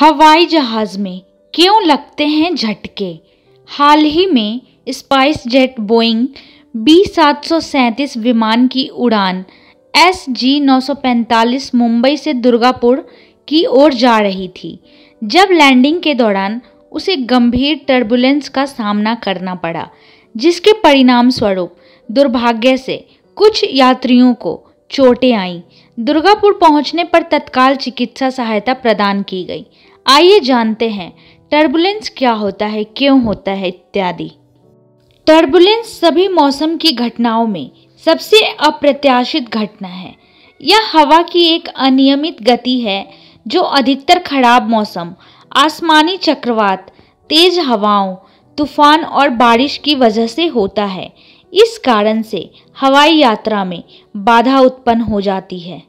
हवाई जहाज में क्यों लगते हैं झटके हाल ही में स्पाइस जेट बोइंग बी सात विमान की उड़ान एस जी मुंबई से दुर्गापुर की ओर जा रही थी जब लैंडिंग के दौरान उसे गंभीर टर्बुलेंस का सामना करना पड़ा जिसके परिणाम स्वरूप दुर्भाग्य से कुछ यात्रियों को चोटें आईं दुर्गापुर पहुंचने पर तत्काल चिकित्सा सहायता प्रदान की गई आइए जानते हैं टर्बुलेंस क्या होता है क्यों होता है इत्यादि टर्बुलेंस सभी मौसम की घटनाओं में सबसे अप्रत्याशित घटना है यह हवा की एक अनियमित गति है जो अधिकतर खराब मौसम आसमानी चक्रवात तेज हवाओं तूफान और बारिश की वजह से होता है इस कारण से हवाई यात्रा में बाधा उत्पन्न हो जाती है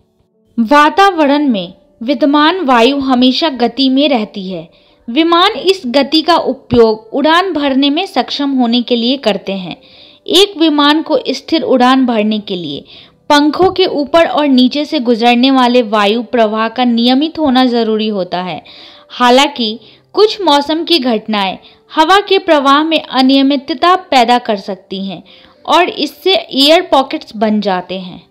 वातावरण में विद्यमान वायु हमेशा गति में रहती है विमान इस गति का उपयोग उड़ान भरने में सक्षम होने के लिए करते हैं एक विमान को स्थिर उड़ान भरने के लिए पंखों के ऊपर और नीचे से गुजरने वाले वायु प्रवाह का नियमित होना जरूरी होता है हालांकि कुछ मौसम की घटनाएं हवा के प्रवाह में अनियमितता पैदा कर सकती हैं और इससे एयर पॉकेट्स बन जाते हैं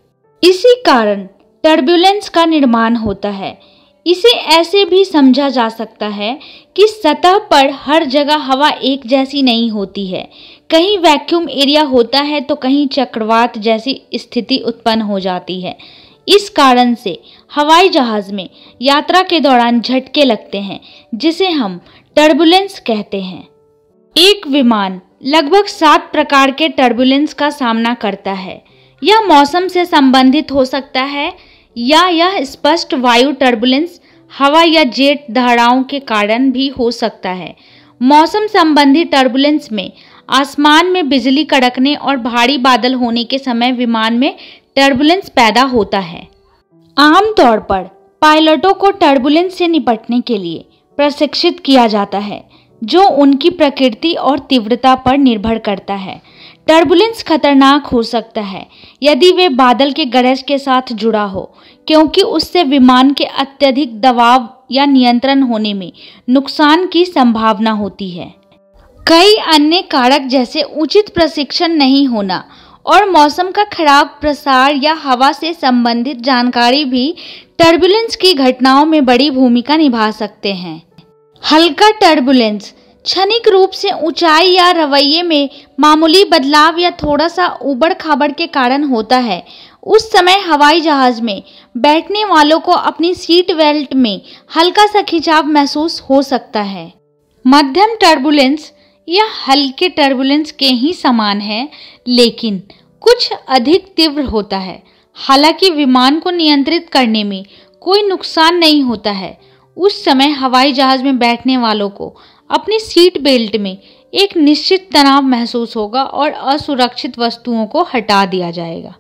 इसी कारण टर्बुलेंस का निर्माण होता है इसे ऐसे भी समझा जा सकता है कि सतह पर हर जगह हवा एक जैसी नहीं होती है कहीं वैक्यूम एरिया होता है तो कहीं चक्रवात जैसी स्थिति उत्पन्न हो जाती है इस कारण से हवाई जहाज़ में यात्रा के दौरान झटके लगते हैं जिसे हम टर्बुलेंस कहते हैं एक विमान लगभग सात प्रकार के टर्बुलेंस का सामना करता है यह मौसम से संबंधित हो सकता है या यह स्पष्ट वायु टर्बुलेंस हवा या जेट धाराओं के कारण भी हो सकता है मौसम संबंधी टर्बुलेंस में आसमान में बिजली कड़कने और भारी बादल होने के समय विमान में टर्बुलेंस पैदा होता है आमतौर पर पायलटों को टर्बुलेंस से निपटने के लिए प्रशिक्षित किया जाता है जो उनकी प्रकृति और तीव्रता पर निर्भर करता है टर्बुलेंस खतरनाक हो सकता है यदि वे बादल के गरज के साथ जुड़ा हो क्योंकि उससे विमान के अत्यधिक दबाव या नियंत्रण होने में नुकसान की संभावना होती है कई अन्य कारक जैसे उचित प्रशिक्षण नहीं होना और मौसम का खराब प्रसार या हवा से संबंधित जानकारी भी टर्बुलेंस की घटनाओं में बड़ी भूमिका निभा सकते हैं हल्का टर्बुलेंस क्षणिक रूप से ऊंचाई या रवैये में मामूली बदलाव या थोड़ा सा उबड़ खाबड़ के कारण होता है उस समय हवाई जहाज में बैठने वालों को अपनी सीट बेल्ट में हल्का सा खिंचाव महसूस हो सकता है मध्यम टर्बुलेंस या हल्के टर्बुलेंस के ही समान है लेकिन कुछ अधिक तीव्र होता है हालांकि विमान को नियंत्रित करने में कोई नुकसान नहीं होता है उस समय हवाई जहाज में बैठने वालों को अपनी सीट बेल्ट में एक निश्चित तनाव महसूस होगा और असुरक्षित वस्तुओं को हटा दिया जाएगा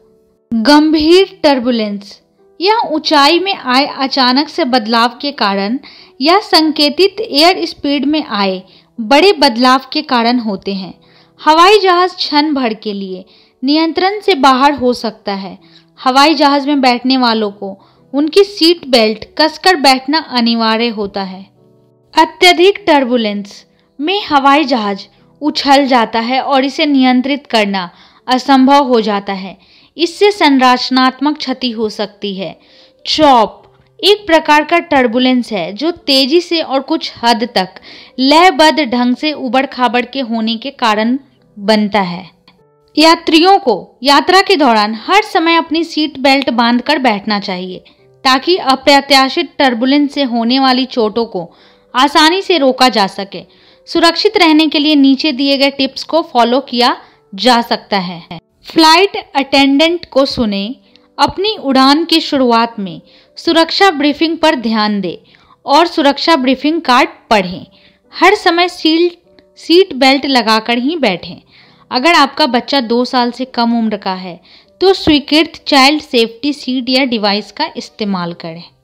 गंभीर टर्बुलेंस यह ऊंचाई में आए अचानक से बदलाव के कारण या संकेतित एयर स्पीड में आए बड़े बदलाव के कारण होते हैं हवाई जहाज क्षण भर के लिए नियंत्रण से बाहर हो सकता है हवाई जहाज में बैठने वालों को उनकी सीट बेल्ट कसकर बैठना अनिवार्य होता है अत्यधिक टर्बुलेंस में हवाई जहाज उछल जाता है और इसे नियंत्रित करना असंभव हो जाता है इससे संरचनात्मक क्षति हो सकती है चौप एक प्रकार का टर्बुलेंस है जो तेजी से और कुछ हद तक लयबद्ध ढंग से उबड़ खाबड़ के होने के कारण बनता है यात्रियों को यात्रा के दौरान हर समय अपनी सीट बेल्ट बांधकर बैठना चाहिए ताकि अप्रत्याशित टर्बुलेंस से होने वाली चोटों को आसानी से रोका जा सके सुरक्षित रहने के लिए नीचे दिए गए टिप्स को फॉलो किया जा सकता है फ्लाइट अटेंडेंट को सुने अपनी उड़ान की शुरुआत में सुरक्षा ब्रीफिंग पर ध्यान दें और सुरक्षा ब्रीफिंग कार्ड पढ़ें हर समय सील सीट बेल्ट लगाकर ही बैठें अगर आपका बच्चा दो साल से कम उम्र का है तो स्वीकृत चाइल्ड सेफ्टी सीट या डिवाइस का इस्तेमाल करें